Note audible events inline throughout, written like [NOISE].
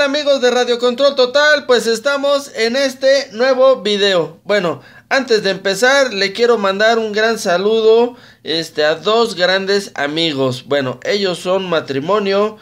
amigos de Radio Control Total? Pues estamos en este nuevo video. Bueno, antes de empezar le quiero mandar un gran saludo este, a dos grandes amigos. Bueno, ellos son matrimonio.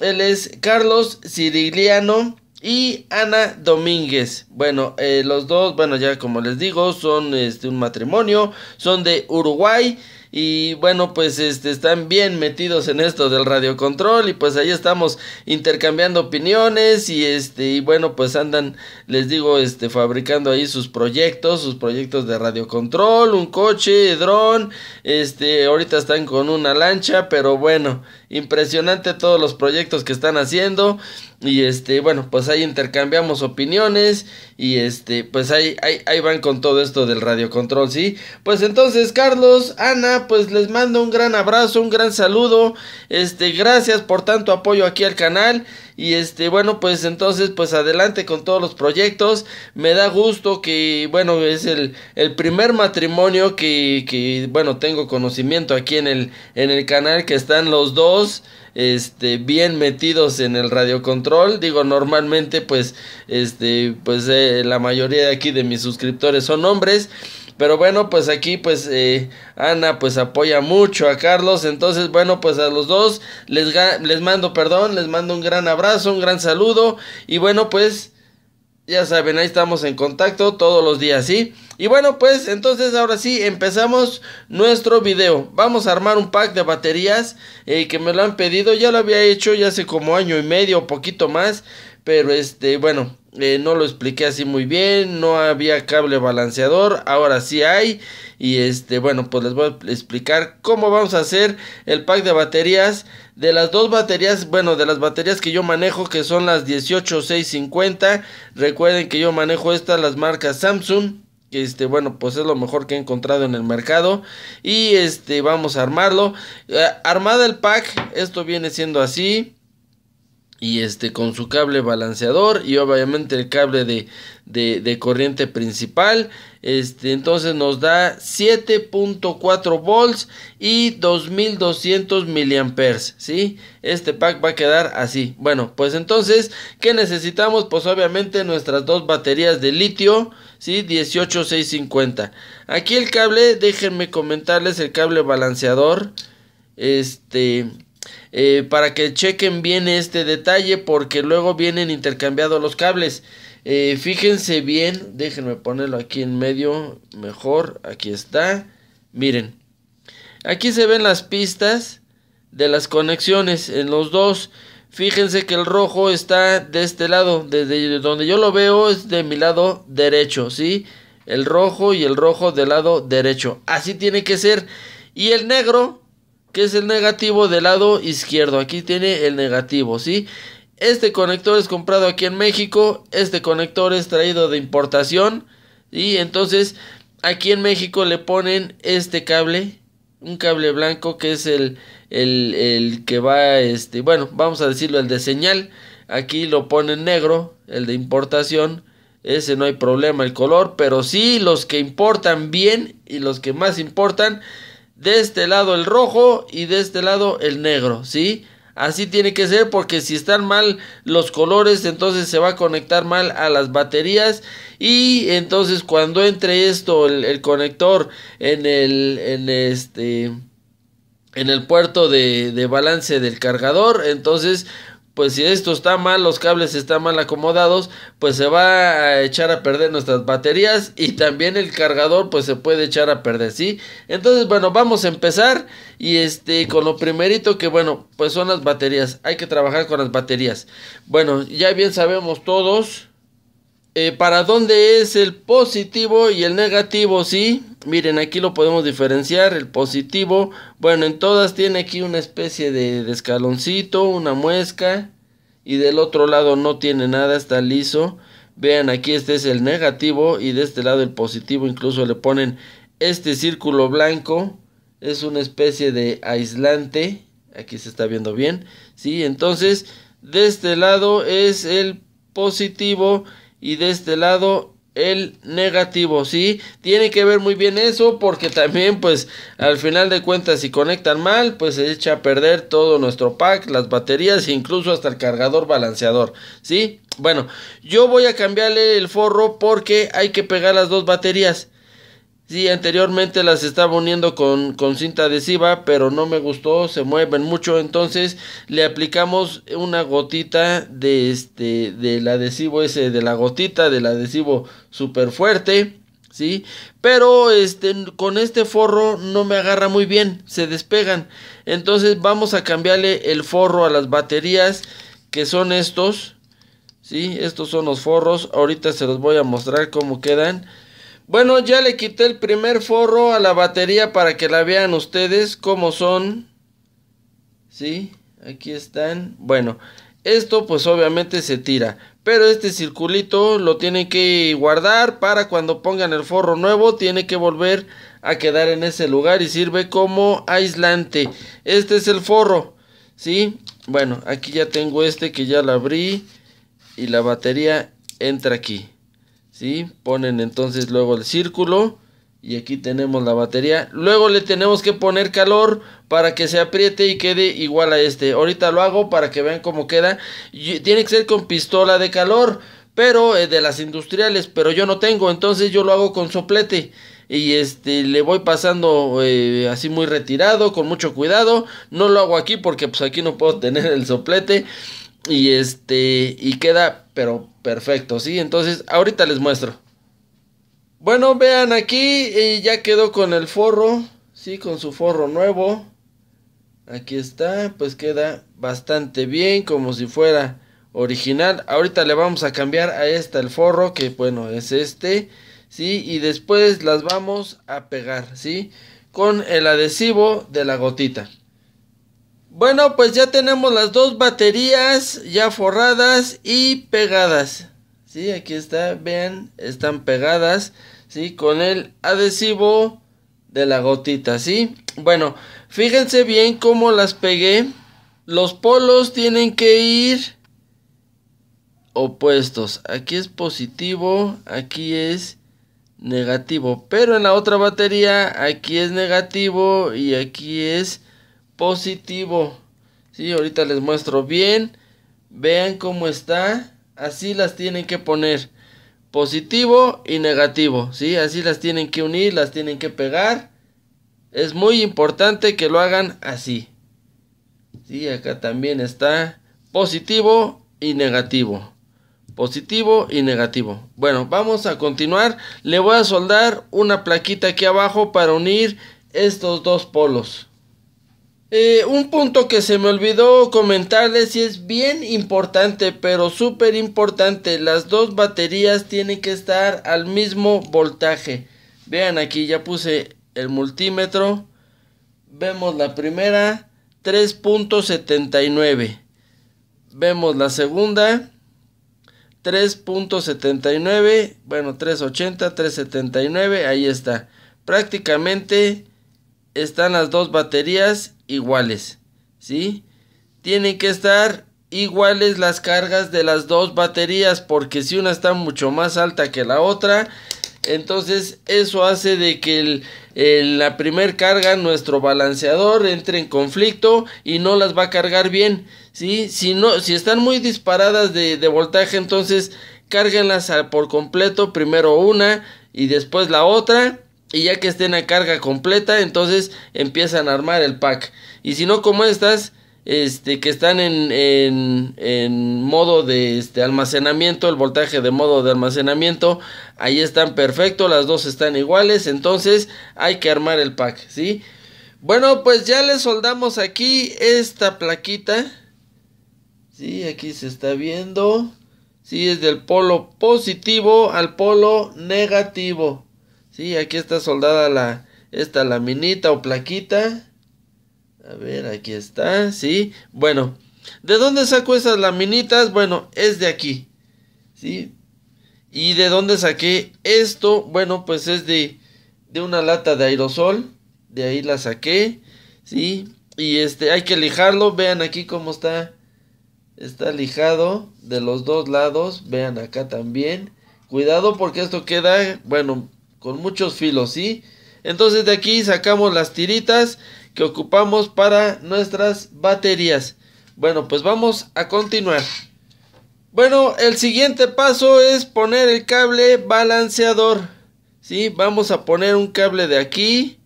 Él es Carlos Cirigliano y Ana Domínguez. Bueno, eh, los dos, bueno, ya como les digo, son este, un matrimonio. Son de Uruguay. Y bueno, pues este, están bien metidos en esto del radiocontrol y pues ahí estamos intercambiando opiniones y este y bueno, pues andan, les digo, este fabricando ahí sus proyectos, sus proyectos de radiocontrol, un coche, dron, este ahorita están con una lancha, pero bueno, impresionante todos los proyectos que están haciendo y este bueno pues ahí intercambiamos opiniones y este pues ahí, ahí, van con todo esto del radio control sí pues entonces Carlos Ana pues les mando un gran abrazo un gran saludo este gracias por tanto apoyo aquí al canal y este bueno pues entonces pues adelante con todos los proyectos me da gusto que bueno es el, primer matrimonio que, que bueno tengo conocimiento aquí en el en el canal que están los dos este, bien metidos en el radiocontrol digo normalmente pues este pues eh, la mayoría de aquí de mis suscriptores son hombres pero bueno pues aquí pues eh, Ana pues apoya mucho a Carlos entonces bueno pues a los dos les les mando perdón les mando un gran abrazo un gran saludo y bueno pues ya saben ahí estamos en contacto todos los días sí y bueno, pues entonces ahora sí empezamos nuestro video. Vamos a armar un pack de baterías eh, que me lo han pedido. Ya lo había hecho ya hace como año y medio o poquito más. Pero este, bueno, eh, no lo expliqué así muy bien. No había cable balanceador. Ahora sí hay. Y este, bueno, pues les voy a explicar cómo vamos a hacer el pack de baterías. De las dos baterías, bueno, de las baterías que yo manejo, que son las 18650. Recuerden que yo manejo estas, las marcas Samsung este bueno pues es lo mejor que he encontrado en el mercado y este vamos a armarlo eh, armada el pack esto viene siendo así y este con su cable balanceador y obviamente el cable de, corriente principal este entonces nos da 7.4 volts y 2200 miliamperes sí este pack va a quedar así bueno pues entonces qué necesitamos pues obviamente nuestras dos baterías de litio sí 18650 aquí el cable déjenme comentarles el cable balanceador este eh, para que chequen bien este detalle porque luego vienen intercambiados los cables. Eh, fíjense bien, déjenme ponerlo aquí en medio, mejor, aquí está. Miren, aquí se ven las pistas de las conexiones en los dos. Fíjense que el rojo está de este lado, desde donde yo lo veo es de mi lado derecho, ¿sí? El rojo y el rojo del lado derecho. Así tiene que ser. Y el negro que es el negativo del lado izquierdo. Aquí tiene el negativo, ¿sí? Este conector es comprado aquí en México, este conector es traído de importación y entonces aquí en México le ponen este cable, un cable blanco que es el, el, el que va, este, bueno, vamos a decirlo, el de señal, aquí lo ponen negro, el de importación, ese no hay problema el color, pero sí los que importan bien y los que más importan de este lado el rojo y de este lado el negro, ¿sí? Así tiene que ser porque si están mal los colores, entonces se va a conectar mal a las baterías. Y entonces cuando entre esto, el, conector en el, en este, en el puerto de, de balance del cargador, entonces pues si esto está mal, los cables están mal acomodados, pues se va a echar a perder nuestras baterías y también el cargador pues se puede echar a perder, ¿sí? Entonces, bueno, vamos a empezar y este con lo primerito que bueno, pues son las baterías, hay que trabajar con las baterías. Bueno, ya bien sabemos todos eh, para dónde es el positivo y el negativo, ¿sí? Miren, aquí lo podemos diferenciar, el positivo, bueno, en todas tiene aquí una especie de, de escaloncito, una muesca, y del otro lado no tiene nada, está liso. Vean, aquí este es el negativo y de este lado el positivo, incluso le ponen este círculo blanco, es una especie de aislante, aquí se está viendo bien, ¿sí? Entonces, de este lado es el positivo y de este lado el negativo, ¿sí? Tiene que ver muy bien eso porque también pues al final de cuentas si conectan mal pues se echa a perder todo nuestro pack, las baterías e incluso hasta el cargador balanceador, ¿sí? Bueno, yo voy a cambiarle el forro porque hay que pegar las dos baterías. Sí, anteriormente las estaba uniendo con, cinta adhesiva, pero no me gustó, se mueven mucho, entonces le aplicamos una gotita de este del adhesivo ese, de la gotita del adhesivo super fuerte, ¿sí? Pero este con este forro no me agarra muy bien, se despegan. Entonces vamos a cambiarle el forro a las baterías que son estos, ¿sí? Estos son los forros, ahorita se los voy a mostrar cómo quedan. Bueno, ya le quité el primer forro a la batería para que la vean ustedes cómo son. ¿Sí? Aquí están. Bueno, esto pues obviamente se tira. Pero este circulito lo tienen que guardar para cuando pongan el forro nuevo. Tiene que volver a quedar en ese lugar y sirve como aislante. Este es el forro. ¿Sí? Bueno, aquí ya tengo este que ya la abrí. Y la batería entra aquí. ¿sí? Ponen entonces luego el círculo y aquí tenemos la batería. Luego le tenemos que poner calor para que se apriete y quede igual a este. Ahorita lo hago para que vean cómo queda. tiene que ser con pistola de calor, pero eh, de las industriales, pero yo no tengo, entonces yo lo hago con soplete. Y este le voy pasando eh, así muy retirado, con mucho cuidado. No lo hago aquí porque pues aquí no puedo tener el soplete. Y este y queda pero Perfecto, sí, entonces ahorita les muestro. Bueno, vean aquí, eh, ya quedó con el forro, sí, con su forro nuevo. Aquí está, pues queda bastante bien, como si fuera original. Ahorita le vamos a cambiar a esta el forro, que bueno, es este, sí, y después las vamos a pegar, sí, con el adhesivo de la gotita. Bueno, pues ya tenemos las dos baterías ya forradas y pegadas. Sí, aquí está, vean, están pegadas, sí, con el adhesivo de la gotita, sí. Bueno, fíjense bien cómo las pegué. Los polos tienen que ir opuestos. Aquí es positivo, aquí es negativo. Pero en la otra batería, aquí es negativo y aquí es positivo. Sí, ahorita les muestro bien. Vean cómo está. Así las tienen que poner. Positivo y negativo. Sí, así las tienen que unir, las tienen que pegar. Es muy importante que lo hagan así. Sí, acá también está positivo y negativo. Positivo y negativo. Bueno, vamos a continuar. Le voy a soldar una plaquita aquí abajo para unir estos dos polos. Eh, un punto que se me olvidó comentarles y es bien importante, pero súper importante, las dos baterías tienen que estar al mismo voltaje. Vean aquí, ya puse el multímetro. Vemos la primera, 3.79. Vemos la segunda, 3.79. Bueno, 3.80, 3.79, ahí está. Prácticamente están las dos baterías iguales, ¿sí? Tienen que estar iguales las cargas de las dos baterías porque si una está mucho más alta que la otra, entonces eso hace de que en la primer carga nuestro balanceador entre en conflicto y no las va a cargar bien. ¿sí? Si, no, si están muy disparadas de, voltaje entonces cárguenlas por completo. Primero una y después la otra. Y ya que estén a carga completa, entonces empiezan a armar el pack. Y si no como estas, este, que están en, modo de este, almacenamiento, el voltaje de modo de almacenamiento, ahí están perfecto, las dos están iguales, entonces hay que armar el pack, ¿sí? Bueno, pues ya le soldamos aquí esta plaquita, ¿sí? Aquí se está viendo, ¿sí? Es del polo positivo al polo negativo, Sí, aquí está soldada la, esta laminita o plaquita. A ver, aquí está, sí. Bueno, ¿de dónde saco esas laminitas? Bueno, es de aquí, sí. ¿Y de dónde saqué esto? Bueno, pues es de, de una lata de aerosol. De ahí la saqué, sí. Y este, hay que lijarlo, vean aquí cómo está. Está lijado de los dos lados, vean acá también. Cuidado porque esto queda, bueno, con muchos filos, ¿sí? Entonces de aquí sacamos las tiritas que ocupamos para nuestras baterías. Bueno, pues vamos a continuar. Bueno, el siguiente paso es poner el cable balanceador. ¿Sí? Vamos a poner un cable de aquí.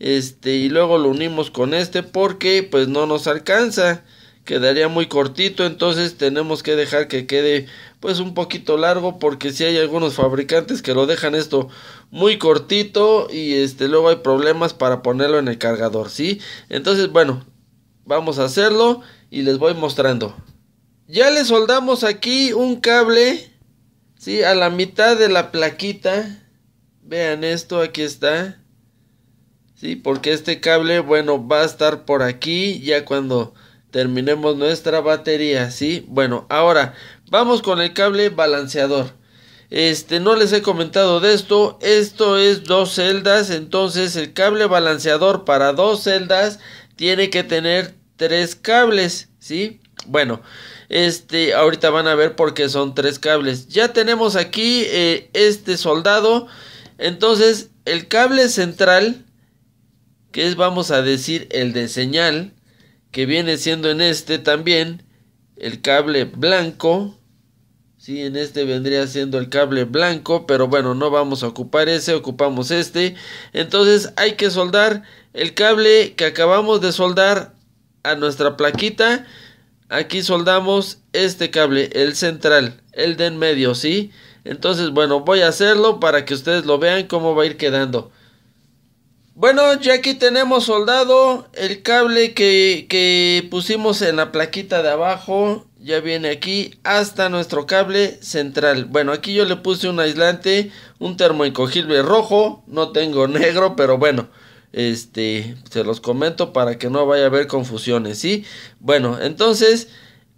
Este, y luego lo unimos con este porque pues no nos alcanza quedaría muy cortito, entonces tenemos que dejar que quede pues un poquito largo porque si hay algunos fabricantes que lo dejan esto muy cortito y este luego hay problemas para ponerlo en el cargador, ¿sí? Entonces, bueno, vamos a hacerlo y les voy mostrando. Ya le soldamos aquí un cable, ¿sí? A la mitad de la plaquita. Vean esto, aquí está. Sí, porque este cable, bueno, va a estar por aquí ya cuando terminemos nuestra batería, ¿sí? Bueno, ahora vamos con el cable balanceador. Este, no les he comentado de esto, esto es dos celdas, entonces el cable balanceador para dos celdas tiene que tener tres cables, ¿sí? Bueno, este, ahorita van a ver por qué son tres cables. Ya tenemos aquí eh, este soldado, entonces el cable central, que es, vamos a decir, el de señal, que viene siendo en este también el cable blanco. Sí, en este vendría siendo el cable blanco, pero bueno, no vamos a ocupar ese, ocupamos este. Entonces hay que soldar el cable que acabamos de soldar a nuestra plaquita. Aquí soldamos este cable, el central, el de en medio, ¿sí? Entonces, bueno, voy a hacerlo para que ustedes lo vean cómo va a ir quedando. Bueno, ya aquí tenemos soldado el cable que, pusimos en la plaquita de abajo. Ya viene aquí hasta nuestro cable central. Bueno, aquí yo le puse un aislante, un termoencogible rojo. No tengo [LAUGHS] negro, pero bueno, este, se los comento para que no vaya a haber confusiones, ¿sí? Bueno, entonces,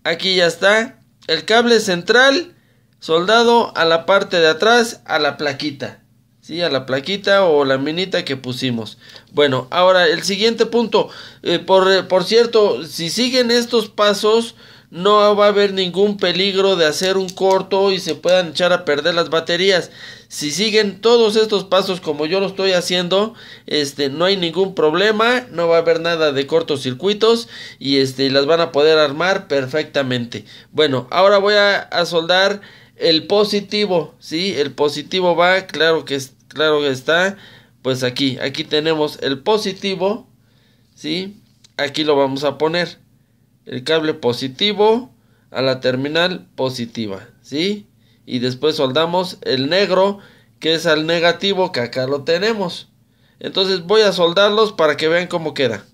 aquí ya está el cable central soldado a la parte de atrás a la plaquita. A la plaquita o la minita que pusimos. Bueno, ahora el siguiente punto. Eh, por, eh, por cierto, si siguen estos pasos, no va a haber ningún peligro de hacer un corto y se puedan echar a perder las baterías. Si siguen todos estos pasos como yo lo estoy haciendo, este no hay ningún problema, no va a haber nada de cortocircuitos y este las van a poder armar perfectamente. Bueno, ahora voy a soldar el positivo, sí, el positivo va, claro que, claro que está, pues aquí, aquí tenemos el positivo, sí, aquí lo vamos a poner, el cable positivo a la terminal positiva, sí, y después soldamos el negro, que es al negativo, que acá lo tenemos. Entonces voy a soldarlos para que vean cómo queda.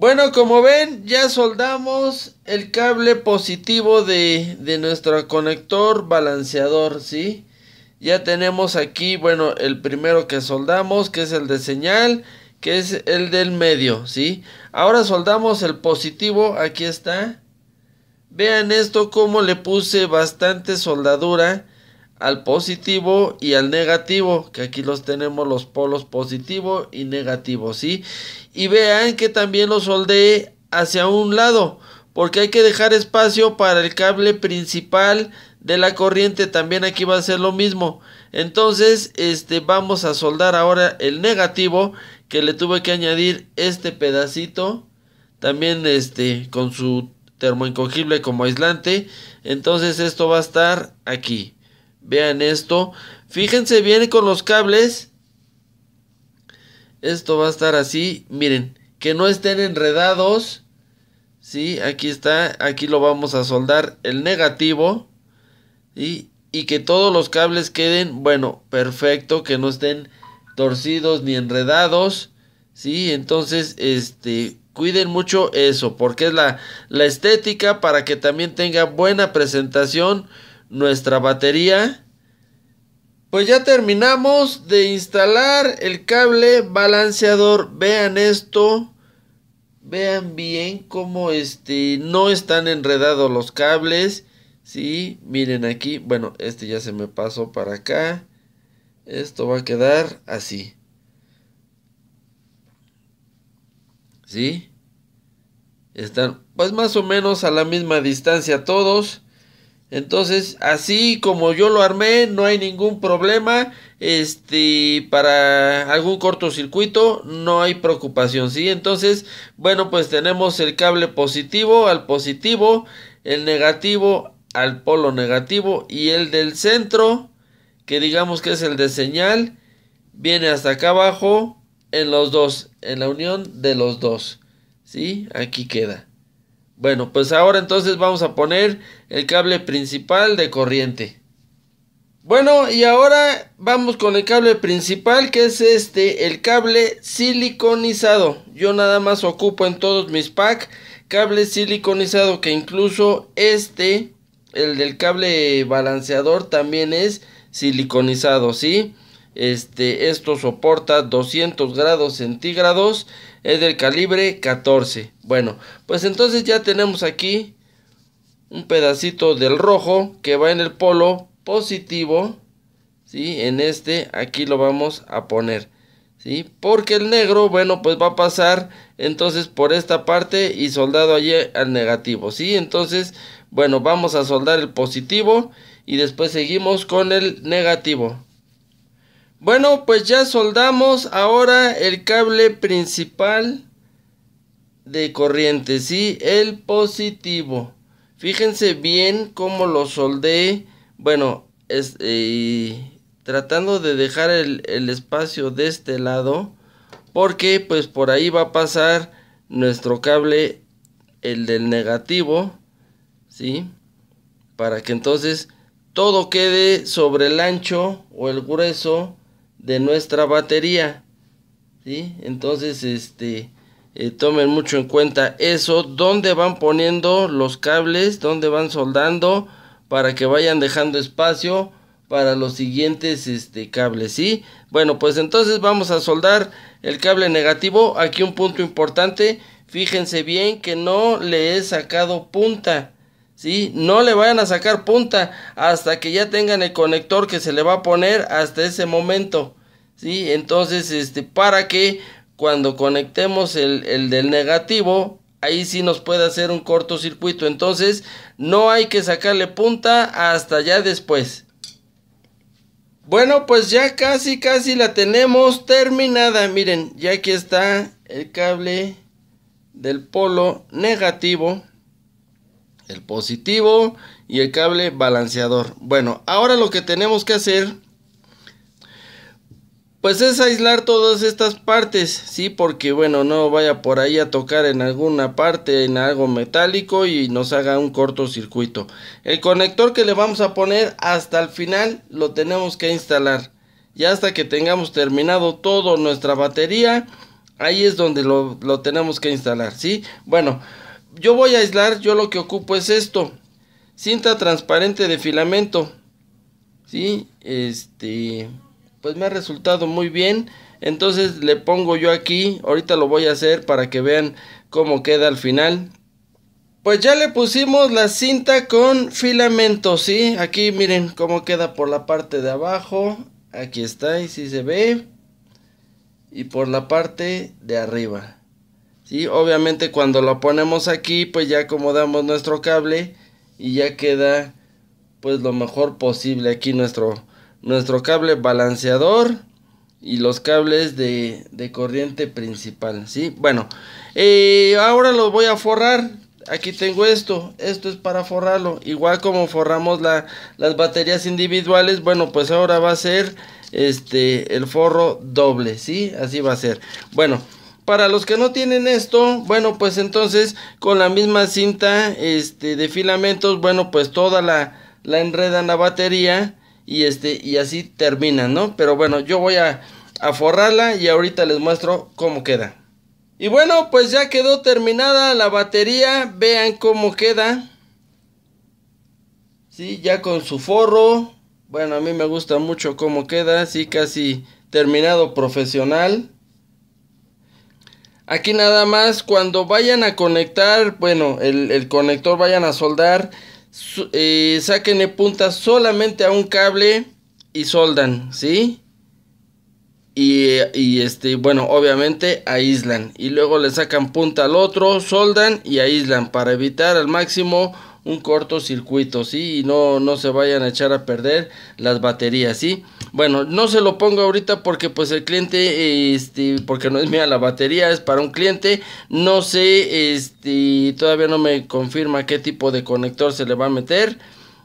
Bueno, como ven, ya soldamos el cable positivo de, nuestro conector balanceador, ¿sí? Ya tenemos aquí, bueno, el primero que soldamos, que es el de señal, que es el del medio, ¿sí? Ahora soldamos el positivo, aquí está. Vean esto, como le puse bastante soldadura al positivo y al negativo, que aquí los tenemos los polos positivo y negativo, ¿sí? Y vean que también lo soldeé hacia un lado, porque hay que dejar espacio para el cable principal de la corriente, también aquí va a ser lo mismo. Entonces, este vamos a soldar ahora el negativo que le tuve que añadir este pedacito también este con su termoincogible como aislante. Entonces, esto va a estar aquí. Vean esto. Fíjense bien con los cables. Esto va a estar así. Miren, que no estén enredados. ¿Sí? Aquí está. Aquí lo vamos a soldar el negativo. Y que todos los cables queden, bueno, perfecto. Que no estén torcidos ni enredados. ¿Sí? Entonces, este, cuiden mucho eso. Porque es la, la estética para que también tenga buena presentación nuestra batería. Pues ya terminamos de instalar el cable balanceador. Vean esto. Vean bien cómo este no están enredados los cables. Si, miren aquí. Bueno, este ya se me pasó para acá. Esto va a quedar así. ¿Sí? Están pues más o menos a la misma distancia todos. Entonces, así como yo lo armé, no hay ningún problema. Este, para algún cortocircuito, no hay preocupación, ¿sí? Entonces, bueno, pues tenemos el cable positivo al positivo, el negativo al polo negativo y el del centro, que digamos que es el de señal, viene hasta acá abajo en los dos, en la unión de los dos, ¿sí? Aquí queda. Bueno, pues ahora entonces vamos a poner el cable principal de corriente. Bueno, y ahora vamos con el cable principal que es este, el cable siliconizado. Yo nada más ocupo en todos mis packs cable siliconizado que incluso este, el del cable balanceador también es siliconizado, ¿sí? Este, esto soporta 200 grados centígrados es del calibre 14. Bueno, pues entonces ya tenemos aquí un pedacito del rojo que va en el polo positivo. ¿sí? En este aquí lo vamos a poner. ¿sí? Porque el negro, bueno, pues va a pasar entonces por esta parte y soldado allí al negativo. ¿sí? Entonces, bueno, vamos a soldar el positivo y después seguimos con el negativo. Bueno, pues ya soldamos ahora el cable principal de corriente, ¿sí? El positivo. Fíjense bien cómo lo soldé. Bueno, eh, tratando de dejar el, espacio de este lado. Porque pues por ahí va a pasar nuestro cable, el del negativo, ¿sí? Para que entonces todo quede sobre el ancho o el grueso de nuestra batería. ¿sí? Entonces, este, eh, tomen mucho en cuenta eso, dónde van poniendo los cables, dónde van soldando para que vayan dejando espacio para los siguientes este, cables, ¿sí? Bueno, pues entonces vamos a soldar el cable negativo. Aquí un punto importante, fíjense bien que no le he sacado punta, no le vayan a sacar punta hasta que ya tengan el conector que se le va a poner hasta ese momento, ¿sí? Entonces, este, para que cuando conectemos el, del negativo, ahí sí nos puede hacer un cortocircuito. Entonces, no hay que sacarle punta hasta ya después. Bueno, pues ya casi, casi la tenemos terminada. Miren, ya aquí está el cable del polo negativo el positivo y el cable balanceador. Bueno, ahora lo que tenemos que hacer pues es aislar todas estas partes, sí, porque bueno, no vaya por ahí a tocar en alguna parte, en algo metálico y nos haga un cortocircuito. El conector que le vamos a poner hasta el final lo tenemos que instalar. Y hasta que tengamos terminado toda nuestra batería, ahí es donde lo, lo tenemos que instalar, sí. Bueno, yo voy a aislar, yo lo que ocupo es esto. Cinta transparente de filamento. ¿Sí? Este, pues me ha resultado muy bien. Entonces le pongo yo aquí, ahorita lo voy a hacer para que vean cómo queda al final. Pues ya le pusimos la cinta con filamento, ¿sí? Aquí miren cómo queda por la parte de abajo. Aquí está y si se ve. Y por la parte de arriba. Obviamente cuando lo ponemos aquí, pues ya acomodamos nuestro cable y ya queda pues lo mejor posible aquí nuestro, nuestro cable balanceador y los cables de, corriente principal, ¿sí? Bueno, eh, ahora los voy a forrar. Aquí tengo esto, esto es para forrarlo. Igual como forramos las baterías individuales, bueno, pues ahora va a ser este el forro doble, ¿sí? Así va a ser. Bueno, para los que no tienen esto, bueno, pues entonces con la misma cinta este, de filamentos, bueno, pues toda la, la enredan la batería y, este, y así terminan, ¿no? Pero bueno, yo voy a, a forrarla y ahorita les muestro cómo queda. Y bueno, pues ya quedó terminada la batería, vean cómo queda. Sí, ya con su forro. Bueno, a mí me gusta mucho cómo queda, sí, casi terminado profesional. Aquí nada más cuando vayan a conectar, bueno, el, conector vayan a soldar, eh, saquen eh, punta solamente a un cable y soldan, ¿sí? Y, este, bueno, obviamente aíslan. Y luego le sacan punta al otro, soldan y aíslan para evitar al máximo un cortocircuito, ¿sí? Y no, no se vayan a echar a perder las baterías, ¿sí? Bueno, no se lo pongo ahorita porque pues el cliente, este, porque no es mía la batería, es para un cliente. No sé, este, todavía no me confirma qué tipo de conector se le va a meter.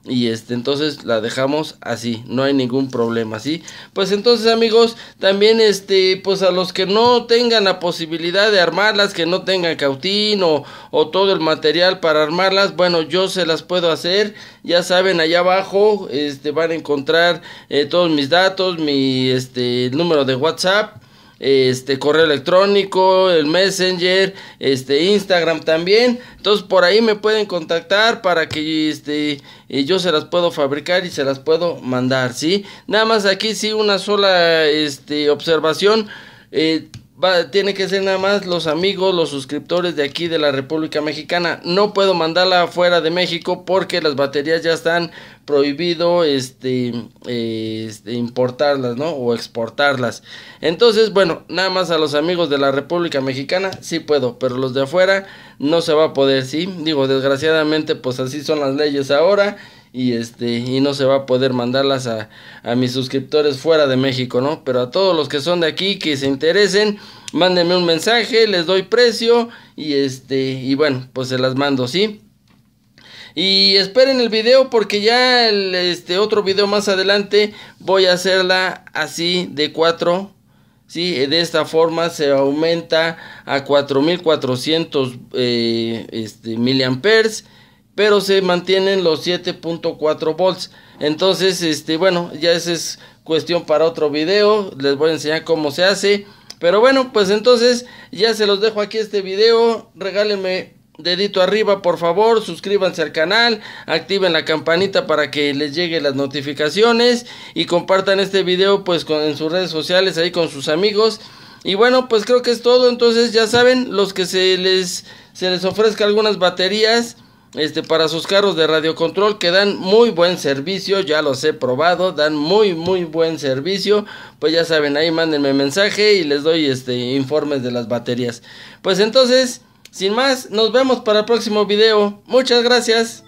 Y este, entonces la dejamos así, no hay ningún problema, ¿sí? Pues entonces, amigos, también este, pues a los que no tengan la posibilidad de armarlas, que no tengan cautín o, todo el material para armarlas, bueno, yo se las puedo hacer. Ya saben, allá abajo este, van a encontrar eh, todos mis datos, mi este, número de WhatsApp este correo electrónico, el Messenger, este Instagram también. Entonces por ahí me pueden contactar para que este eh, yo se las puedo fabricar y se las puedo mandar, ¿sí? Nada más aquí sí una sola este observación eh, tiene que ser nada más los amigos, los suscriptores de aquí de la República Mexicana. No puedo mandarla afuera de México porque las baterías ya están prohibido este, eh, este importarlas, O exportarlas. Entonces, bueno, nada más a los amigos de la República Mexicana sí puedo, pero los de afuera no se va a poder, ¿sí? Digo, desgraciadamente, pues así son las leyes ahora y este y no se va a poder mandarlas a, mis suscriptores fuera de México, ¿no? Pero a todos los que son de aquí que se interesen, mándenme un mensaje, les doy precio y este y bueno, pues se las mando, ¿sí? Y esperen el video porque ya este otro video más adelante voy a hacerla así de 4 ¿sí? De esta forma se aumenta a 4400 eh, este, miliamperes pero se mantienen los 7.4 volts. Entonces, este, bueno, ya esa es cuestión para otro video. Les voy a enseñar cómo se hace. Pero bueno, pues entonces ya se los dejo aquí este video. Regálenme dedito arriba, por favor. Suscríbanse al canal. Activen la campanita para que les lleguen las notificaciones. Y compartan este video pues con, en sus redes sociales ahí con sus amigos. Y bueno, pues creo que es todo. Entonces ya saben, los que se les, se les ofrezca algunas baterías este, para sus carros de radiocontrol que dan muy buen servicio, ya los he probado, dan muy muy buen servicio, pues ya saben, ahí mándenme mensaje y les doy este informes de las baterías. Pues entonces, sin más, nos vemos para el próximo video. Muchas gracias.